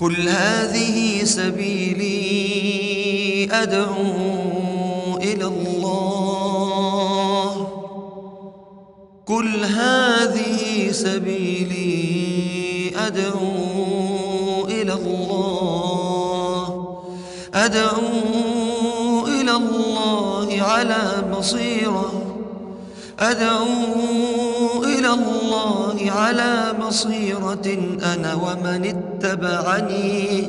قل هذه سبيلي أدعو إلى الله قل هذه سبيلي أدعو إلى الله أدعو إلى الله على بصيرة أدعو إلى الله على بصيرة أنا ومن اتبعني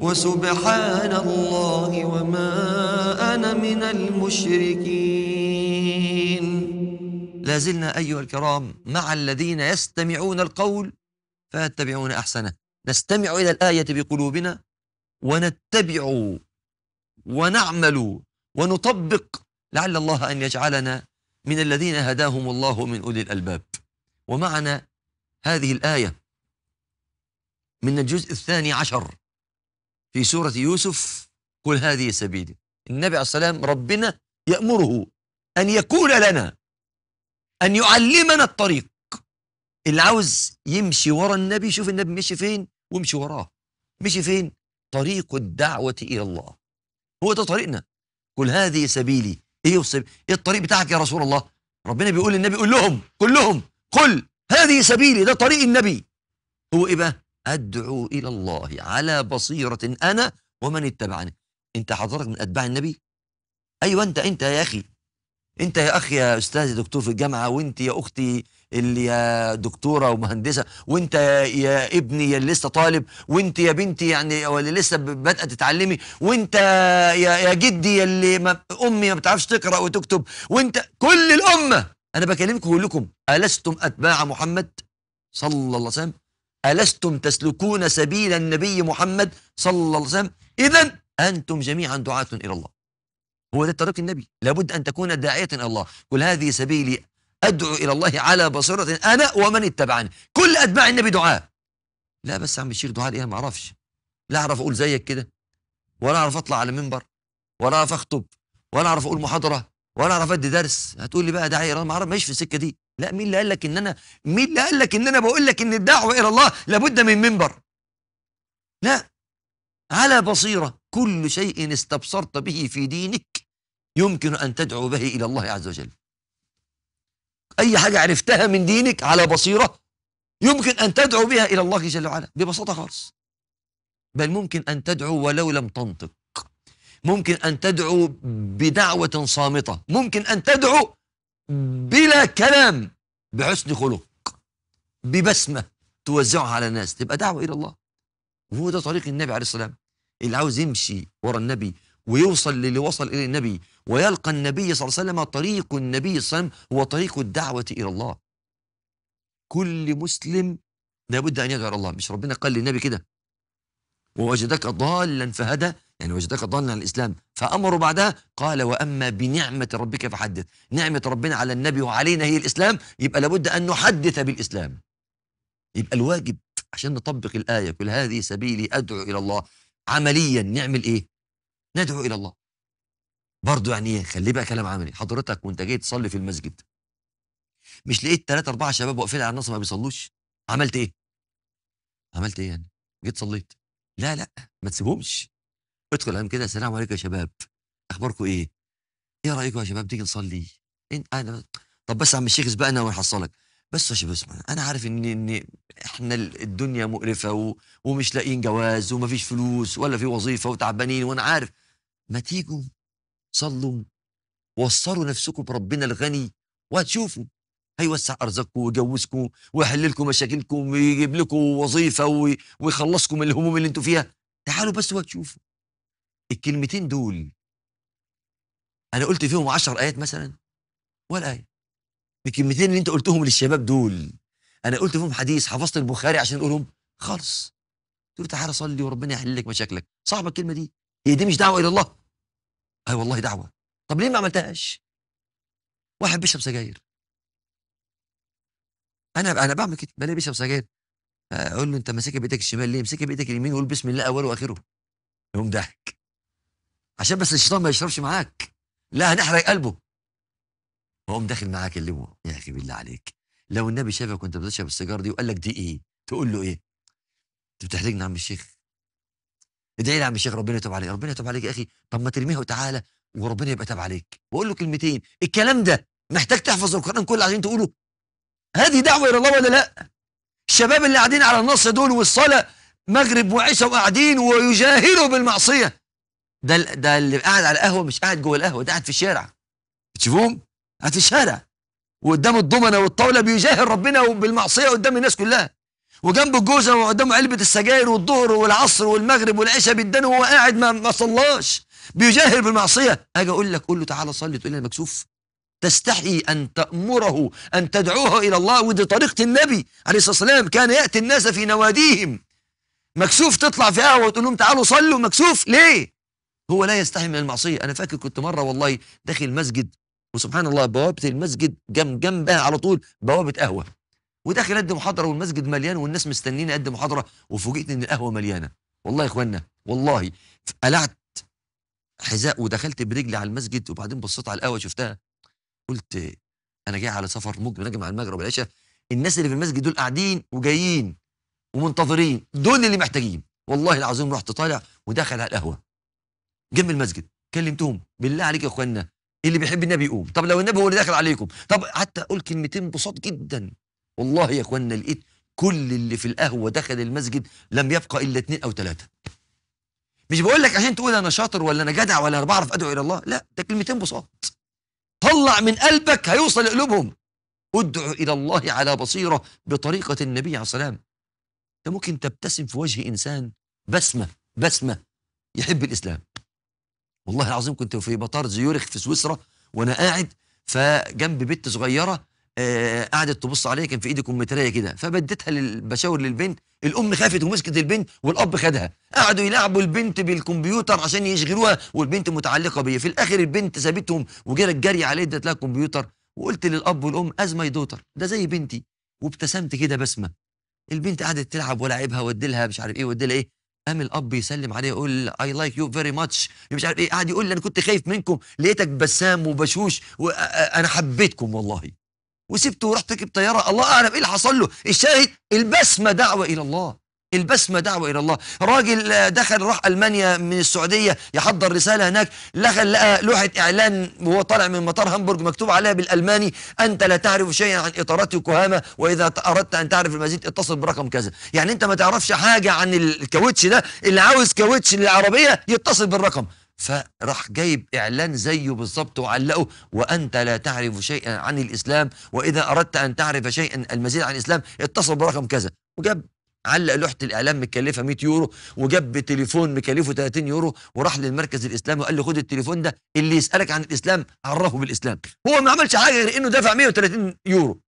وسبحان الله وما أنا من المشركين لازلنا أيها الكرام مع الذين يستمعون القول فيتبعون أحسنه نستمع إلى الآية بقلوبنا ونتبع ونعمل ونطبق لعل الله أن يجعلنا من الذين هداهم الله من أولي الألباب ومعنى هذه الآية من الجزء الثاني عشر في سورة يوسف قل هذه سبيلي النبي عليه السلام ربنا يأمره أن يكون لنا أن يعلمنا الطريق اللي عاوز يمشي ورا النبي شوف النبي مشي فين وامشي وراه مشي فين طريق الدعوة إلى الله هو ده طريقنا قل هذه سبيلي ايه السبيل ايه الطريق بتاعك يا رسول الله ربنا بيقول للنبي قول لهم كلهم قل هذه سبيلي ده طريق النبي هو ايه بقى ادعو الى الله على بصيره انا ومن اتبعني انت حضرتك من اتباع النبي ايوه انت انت يا اخي انت يا اخي يا استاذ دكتور في الجامعه وانت يا اختي اللي يا دكتوره ومهندسه وانت يا ابني يا اللي لسه طالب وانت يا بنتي يعني اللي لسه بادئه تتعلمي وانت يا يا جدي اللي ما امي ما بتعرفش تقرا وتكتب وانت كل الامه انا بكلمكم واقول لكم الستم اتباع محمد صلى الله عليه وسلم الستم تسلكون سبيل النبي محمد صلى الله عليه وسلم اذا انتم جميعا دعاه الى الله هو ده طريق النبي لابد أن تكون داعية إلى الله قل هذه سبيلي أدعو إلى الله على بصيرة أنا ومن اتبعني كل أتباع النبي دعاء لا بس يا عم الشيخ دعاء إيه ما أعرفش لا أعرف أقول زيك كده ولا أعرف أطلع على منبر ولا أعرف أخطب ولا أعرف أقول محاضرة ولا أعرف أدي درس هتقول لي بقى داعي إلى الله ما ماشي في السكة دي لا مين اللي قال لك إن أنا مين اللي قال لك إن أنا بقول لك إن الدعوة إلى الله لابد من منبر لا على بصيرة كل شيء استبصرت به في دينك يمكن أن تدعو به إلى الله عز وجل أي حاجة عرفتها من دينك على بصيرة يمكن أن تدعو بها إلى الله جل وعلا ببساطة خالص بل ممكن أن تدعو ولو لم تنطق ممكن أن تدعو بدعوة صامتة ممكن أن تدعو بلا كلام بحسن خلق ببسمة توزعها على الناس تبقى دعوة إلى الله وهو ده طريق النبي عليه السلام اللي عاوز يمشي ورا النبي ويوصل للي وصل إليه النبي ويلقى النبي صلى الله عليه وسلم طريق النبي صلى الله عليه وسلم هو طريق الدعوة إلى الله كل مسلم لابد أن يدعو إلى الله مش ربنا قال للنبي كده ووجدك ضالا فهدى يعني وجدك ضالا على الإسلام فأمر بعدها قال وأما بنعمة ربك فحدث نعمة ربنا على النبي وعلينا هي الإسلام يبقى لابد أن نحدث بالإسلام يبقى الواجب عشان نطبق الآية كل هذه سبيلي أدعو إلى الله عمليا نعمل إيه ندعو إلى الله برضه يعني إيه، خلي بقى كلام عملي حضرتك وانت جاي تصلي في المسجد مش لقيت ثلاثة أربعة شباب واقفين على الناس ما بيصلوش عملت إيه؟ عملت إيه يعني؟ جيت صليت لا لا ما تسيبهمش ادخل عليهم كده السلام عليكم يا شباب أخباركم إيه؟ إيه رأيكم يا شباب تيجي نصلي؟ انت أنا طب بس يا عم الشيخ سبقنا وهنحصلك بس يا شباب انا عارف ان ان احنا الدنيا مقرفه و... ومش لاقيين جواز ومفيش فلوس ولا في وظيفه وتعبانين وانا عارف ما تيجوا صلوا وصلوا نفسكم بربنا الغني وهتشوفوا هيوسع ارزاقكم ويجوزكم ويحل لكم مشاكلكم ويجيب لكم وظيفه ويخلصكم من الهموم اللي انتم فيها تعالوا بس وهتشوفوا الكلمتين دول انا قلت فيهم عشر ايات مثلا ولا ايه الكلمتين اللي انت قلتهم للشباب دول انا قلت فيهم حديث حفظت البخاري عشان اقولهم خالص تقول تعالى صلي وربنا يحل لك مشاكلك صعبه الكلمه دي هي دي مش دعوه الى الله اي آه والله دعوه طب ليه ما عملتهاش واحد بيشرب سجاير انا انا بعمل كده بلاقي بيشرب سجاير اقول له انت ماسكها بايدك الشمال ليه ماسكها بايدك اليمين وقول بسم الله اوله واخره يقوم ضحك عشان بس الشيطان ما يشربش معاك لا هنحرق قلبه واقوم داخل معاه اكلمه يا اخي بالله عليك لو النبي شافك وانت بتشرب السيجاره دي وقال لك دي ايه تقول له ايه انت بتحرجني يا عم الشيخ ادعي لي يا عم الشيخ ربنا يتوب عليك ربنا يتوب عليك يا اخي طب ما ترميها وتعالى وربنا يبقى تاب عليك واقول له كلمتين الكلام ده محتاج تحفظ القران كله عشان تقوله هذه دعوه الى الله ولا لا الشباب اللي قاعدين على النص دول والصلاه مغرب وعشاء وقاعدين ويجاهروا بالمعصيه ده ده اللي قاعد على القهوه مش قاعد جوه القهوه ده قاعد في الشارع بتشوفهم قاعد في الشارع وقدام الضمنه والطاوله بيجاهر ربنا بالمعصيه قدام الناس كلها وجنبه الجوزة وقدامه علبة السجاير والظهر والعصر والمغرب والعشاء بيدانه وهو قاعد ما, ما صلاش بيجاهر بالمعصية أجي أقول لك قول له تعالى صلي تقول لي أنا مكسوف تستحي أن تأمره أن تدعوه إلى الله ودي طريقة النبي عليه الصلاة والسلام كان يأتي الناس في نواديهم مكسوف تطلع في قهوة وتقول لهم تعالوا صلوا مكسوف ليه هو لا يستحي من المعصية أنا فاكر كنت مرة والله داخل مسجد وسبحان الله بوابة المسجد جنب جنبها على طول بوابة قهوة وداخل ادي محاضره والمسجد مليان والناس مستنيني ادي محاضره وفوجئت ان القهوه مليانه والله يا اخوانا والله قلعت حذاء ودخلت برجلي على المسجد وبعدين بصيت على القهوه شفتها قلت انا جاي على سفر مجرم اجي مع المغرب العشاء الناس اللي في المسجد دول قاعدين وجايين ومنتظرين دول اللي محتاجين والله العظيم رحت طالع ودخل على القهوه جنب المسجد كلمتهم بالله عليك يا اخوانا اللي بيحب النبي يقوم طب لو النبي هو اللي داخل عليكم طب حتى اقول كلمتين بساط جدا والله يا اخوانا لقيت كل اللي في القهوه دخل المسجد لم يبقى الا اثنين او ثلاثه مش بقول لك عشان تقول انا شاطر ولا انا جدع ولا انا بعرف ادعو الى الله لا ده كلمتين بساط طلع من قلبك هيوصل لقلوبهم ادعو الى الله على بصيره بطريقه النبي عليه السلام انت ممكن تبتسم في وجه انسان بسمه بسمه يحب الاسلام والله العظيم كنت في مطار زيورخ في سويسرا وانا قاعد فجنب بنت صغيره آه قعدت تبص عليها كان في ايدي كمتريه كده فبديتها للبشاور للبنت الام خافت ومسكت البنت والاب خدها قعدوا يلعبوا البنت بالكمبيوتر عشان يشغلوها والبنت متعلقه بيا في الاخر البنت سابتهم وجرت جري عليه ادت لها الكمبيوتر وقلت للاب والام از ماي دوتر ده زي بنتي وابتسمت كده بسمه البنت قعدت تلعب ولاعبها وديلها مش عارف ايه وديلها ايه قام الاب يسلم عليه يقول اي لايك يو فيري ماتش مش عارف ايه قعد يقول لي انا كنت خايف منكم لقيتك بسام وبشوش وانا حبيتكم والله وسبته ورحت ركب طياره الله اعلم ايه اللي حصل له الشاهد البسمه دعوه الى الله البسمة دعوة إلى الله راجل آه، دخل راح ألمانيا من السعودية يحضر رسالة هناك لخل لقى لوحة إعلان وهو طالع من مطار هامبورغ مكتوب عليها بالألماني أنت لا تعرف شيئا عن إطارات يوكوهاما وإذا أردت أن تعرف المزيد اتصل برقم كذا يعني أنت ما تعرفش حاجة عن الكاوتش ده اللي عاوز كاوتش للعربية يتصل بالرقم فراح جايب اعلان زيه بالظبط وعلقه وانت لا تعرف شيئا عن الاسلام واذا اردت ان تعرف شيئا المزيد عن الاسلام اتصل برقم كذا وجاب علق لوحه الاعلام مكلفه 100 يورو وجاب تليفون مكلفه 30 يورو وراح للمركز الاسلامي وقال له خد التليفون ده اللي يسالك عن الاسلام عرفه بالاسلام هو ما عملش حاجه غير انه دفع 130 يورو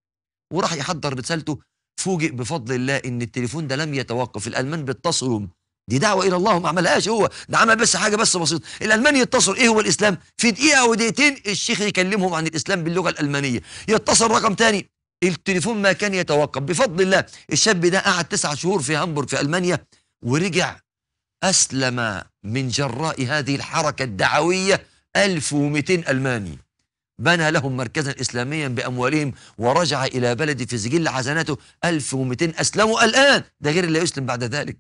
وراح يحضر رسالته فوجئ بفضل الله ان التليفون ده لم يتوقف الالمان بيتصلوا دي دعوة إلى الله ما عملهاش هو ده عمل بس حاجة بس بسيطة الألماني يتصل إيه هو الإسلام في دقيقة أو دقيقتين الشيخ يكلمهم عن الإسلام باللغة الألمانية يتصل رقم تاني التليفون ما كان يتوقف بفضل الله الشاب ده قعد تسعة شهور في هامبورغ في ألمانيا ورجع أسلم من جراء هذه الحركة الدعوية 1200 ألماني بنى لهم مركزا إسلاميا بأموالهم ورجع إلى بلده في سجل حسناته 1200 أسلموا الآن ده غير اللي يسلم بعد ذلك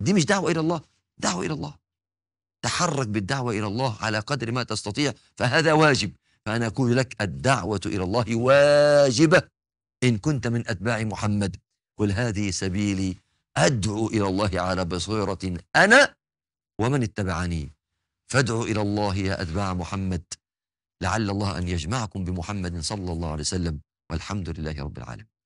دي مش دعوة إلى الله دعوة إلى الله تحرك بالدعوة إلى الله على قدر ما تستطيع فهذا واجب فأنا أقول لك الدعوة إلى الله واجبة إن كنت من أتباع محمد قل هذه سبيلي أدعو إلى الله على بصيرة أنا ومن اتبعني فادعوا إلى الله يا أتباع محمد لعل الله أن يجمعكم بمحمد صلى الله عليه وسلم والحمد لله رب العالمين